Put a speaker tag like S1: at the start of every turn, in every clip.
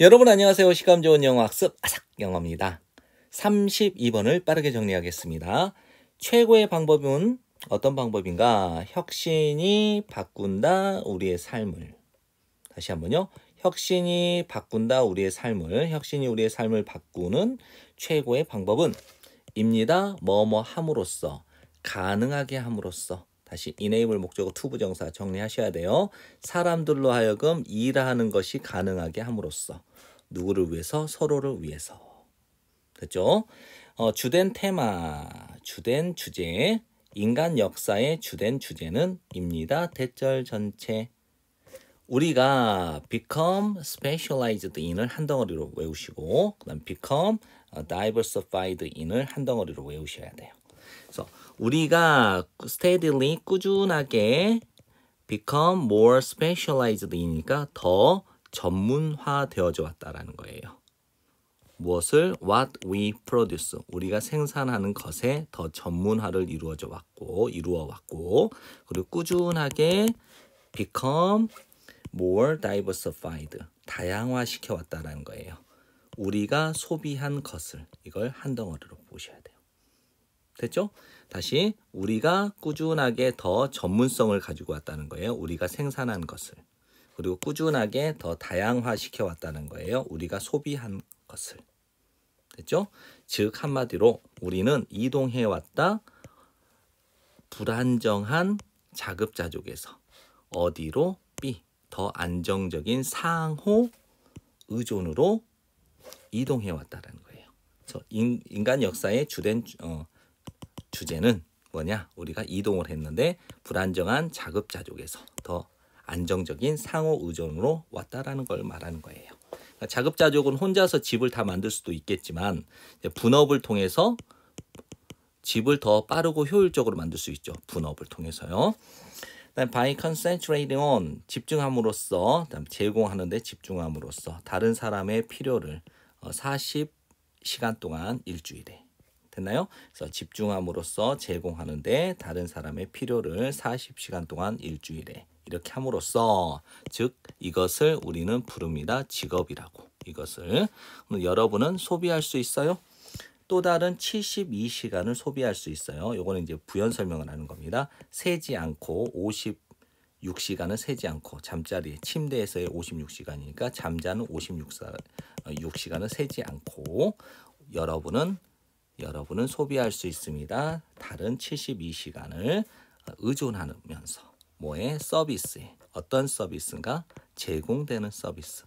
S1: 여러분 안녕하세요. 시감 좋은 영어 학습 아삭 영어입니다. 32번을 빠르게 정리하겠습니다. 최고의 방법은 어떤 방법인가? 혁신이 바꾼다 우리의 삶을. 다시 한번요. 혁신이 바꾼다 우리의 삶을. 혁신이 우리의 삶을 바꾸는 최고의 방법은 입니다. 뭐뭐 함으로써 가능하게 함으로써 다시 enable 목적어 to 부정사 정리하셔야 돼요. 사람들로 하여금 일하는 것이 가능하게 함으로써 누구를 위해서 서로를 위해서 됐죠? 어, 주된 테마, 주된 주제, 인간 역사의 주된 주제는 입니다. 대절 전체. 우리가 become specialized in을 한 덩어리로 외우시고 그다음 become diversified in을 한 덩어리로 외우셔야 돼요. 그래 우리가 steadily 꾸준하게 become more specialized이니까 더 전문화되어져 왔다라는 거예요. 무엇을 what we produce 우리가 생산하는 것에 더 전문화를 이루어져 왔고 이루어 왔고 그리고 꾸준하게 become more diversified 다양화시켜 왔다라는 거예요. 우리가 소비한 것을 이걸 한 덩어리로 보셔야 돼요. 됐죠? 다시 우리가 꾸준하게 더 전문성을 가지고 왔다는 거예요. 우리가 생산한 것을. 그리고 꾸준하게 더 다양화시켜 왔다는 거예요. 우리가 소비한 것을. 됐죠? 즉 한마디로 우리는 이동해 왔다 불안정한 자급자족에서 어디로 B 더 안정적인 상호 의존으로 이동해 왔다는 거예요. 인, 간 역사의 주된 어, 주제는 뭐냐? 우리가 이동을 했는데 불안정한 자급자족에서 더 안정적인 상호 의존으로 왔다라는 걸 말하는 거예요. 그러니까 자급자족은 혼자서 집을 다 만들 수도 있겠지만 분업을 통해서 집을 더 빠르고 효율적으로 만들 수 있죠. 분업을 통해서요. 그다음 by concentrating on 집중함으로써 그다음 제공하는데 집중함으로써 다른 사람의 필요를 40시간 어, 동안 일주일에 됐나요? 그래서 집중함으로써 제공하는데 다른 사람의 필요를 40시간 동안 일주일에 이렇게 함으로써 즉 이것을 우리는 부릅니다. 직업이라고 이것을 여러분은 소비할 수 있어요. 또 다른 72시간을 소비할 수 있어요. 요거는 이제 부연 설명을 하는 겁니다. 세지 않고 56시간은 세지 않고 잠자리 침대에서의 56시간이니까 잠자는 56시간은 어, 세지 않고 여러분은 여러분은 소비할 수 있습니다. 다른 72시간을 의존하면서 뭐에 서비스에 어떤 서비스가 제공되는 서비스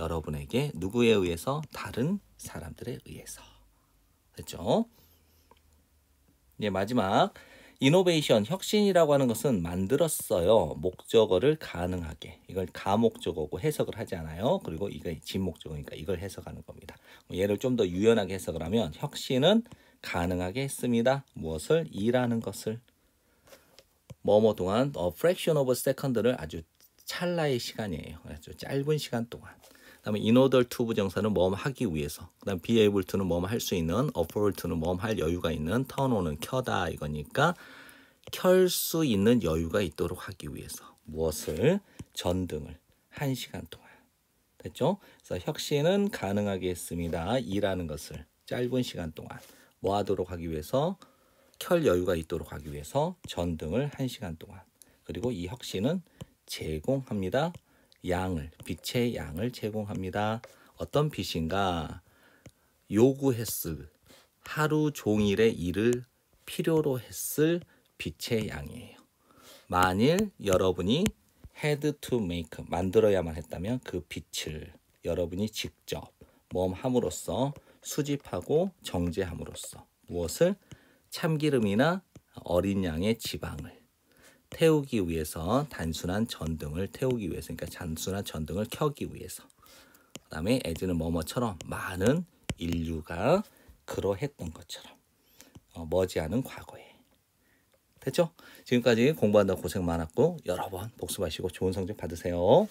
S1: 여러분에게 누구에 의해서 다른 사람들에 의해서 그렇죠? 네 마지막 이노베이션, 혁신이라고 하는 것은 만들었어요. 목적어를 가능하게. 이걸 가목적어고 해석을 하지 않아요. 그리고 이게 진목적어니까 이걸 해석하는 겁니다. 얘를 좀 더 유연하게 해석을 하면 혁신은 가능하게 했습니다. 무엇을? 일하는 것을. 뭐뭐 동안 a fraction of a second를 아주 찰나의 시간이에요. 아주 짧은 시간 동안. 그다음에 in o 투 d 부정사는 뭐뭐 하기 위해서. 그다음 be able to는 뭐뭐 할수 있는, afford to는 뭐뭐 할 여유가 있는, turn on은 켜다 이거니까 켤 수 있는 여유가 있도록 하기 위해서 무엇을 전등을 한 시간 동안 됐죠? 그래서 혁신은 가능하게 했습니다. 일하는 것을 짧은 시간 동안 뭐 하도록 하기 위해서 켤 여유가 있도록 하기 위해서 전등을 한시간 동안 그리고 이 혁신은 제공합니다. 양을 빛의 양을 제공합니다. 어떤 빛인가? 요구했을 하루 종일의 일을 필요로 했을 빛의 양이에요. 만일 여러분이 had to make 만들어야만 했다면 그 빛을 여러분이 직접 몸함으로써 수집하고 정제함으로써 무엇을 참기름이나 어린 양의 지방을 태우기 위해서 단순한 전등을 태우기 위해서 그러니까 단순한 전등을 켜기 위해서 그 다음에 에즈는 뭐뭐처럼 많은 인류가 그러했던 것처럼 어, 머지않은 과거에 됐죠? 지금까지 공부한다고 고생 많았고 여러 번 복습하시고 좋은 성적 받으세요.